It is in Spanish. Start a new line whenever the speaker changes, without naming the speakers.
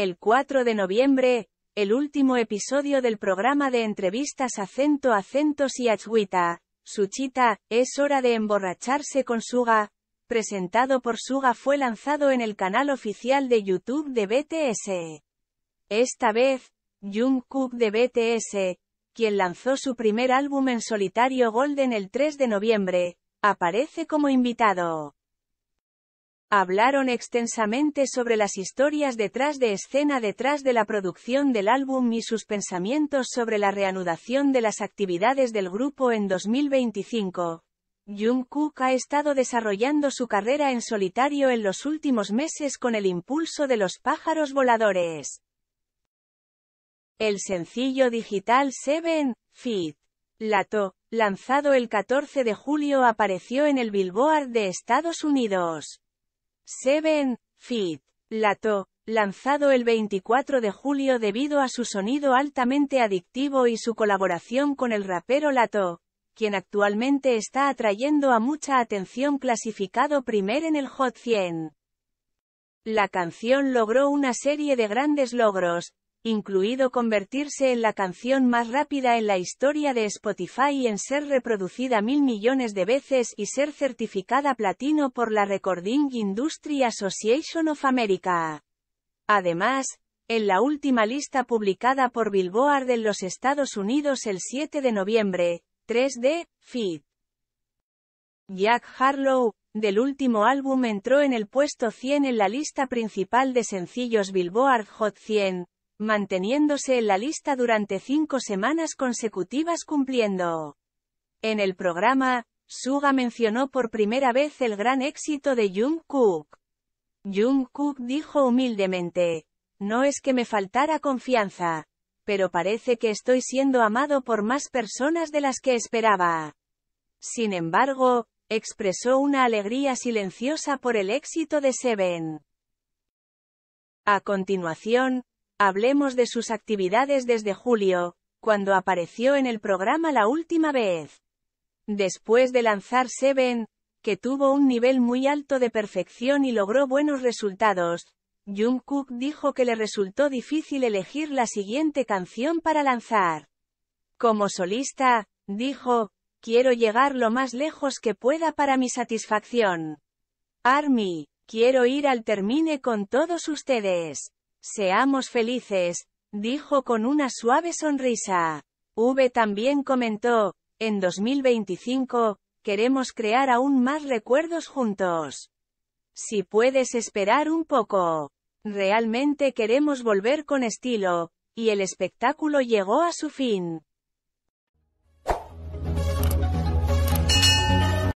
El 4 de noviembre, el último episodio del programa de entrevistas Acento Acentos y Achuita, Suchita, es hora de emborracharse con Suga, presentado por Suga fue lanzado en el canal oficial de YouTube de BTS. Esta vez, Jungkook de BTS, quien lanzó su primer álbum en solitario Golden el 3 de noviembre, aparece como invitado. Hablaron extensamente sobre las historias detrás de escena detrás de la producción del álbum y sus pensamientos sobre la reanudación de las actividades del grupo en 2025. Jungkook ha estado desarrollando su carrera en solitario en los últimos meses con el impulso de los pájaros voladores. El sencillo digital Seven, Feet Lato, lanzado el 14 de julio apareció en el Billboard de Estados Unidos. Seven, Feet, Lato, lanzado el 24 de julio debido a su sonido altamente adictivo y su colaboración con el rapero Lato, quien actualmente está atrayendo a mucha atención clasificado primer en el Hot 100. La canción logró una serie de grandes logros, incluido convertirse en la canción más rápida en la historia de Spotify y en ser reproducida mil millones de veces y ser certificada platino por la Recording Industry Association of America. Además, en la última lista publicada por Billboard en los Estados Unidos el 7 de noviembre, 3D, Fit. Jack Harlow, del último álbum entró en el puesto 100 en la lista principal de sencillos Billboard Hot 100, manteniéndose en la lista durante cinco semanas consecutivas cumpliendo. En el programa, Suga mencionó por primera vez el gran éxito de Jungkook. Jungkook dijo humildemente, no es que me faltara confianza, pero parece que estoy siendo amado por más personas de las que esperaba. Sin embargo, expresó una alegría silenciosa por el éxito de Seven. A continuación, Hablemos de sus actividades desde julio, cuando apareció en el programa la última vez. Después de lanzar Seven, que tuvo un nivel muy alto de perfección y logró buenos resultados, Jungkook dijo que le resultó difícil elegir la siguiente canción para lanzar. Como solista, dijo, quiero llegar lo más lejos que pueda para mi satisfacción. Army, quiero ir al termine con todos ustedes. Seamos felices, dijo con una suave sonrisa. V también comentó, en 2025, queremos crear aún más recuerdos juntos. Si puedes esperar un poco. Realmente queremos volver con estilo, y el espectáculo llegó a su fin.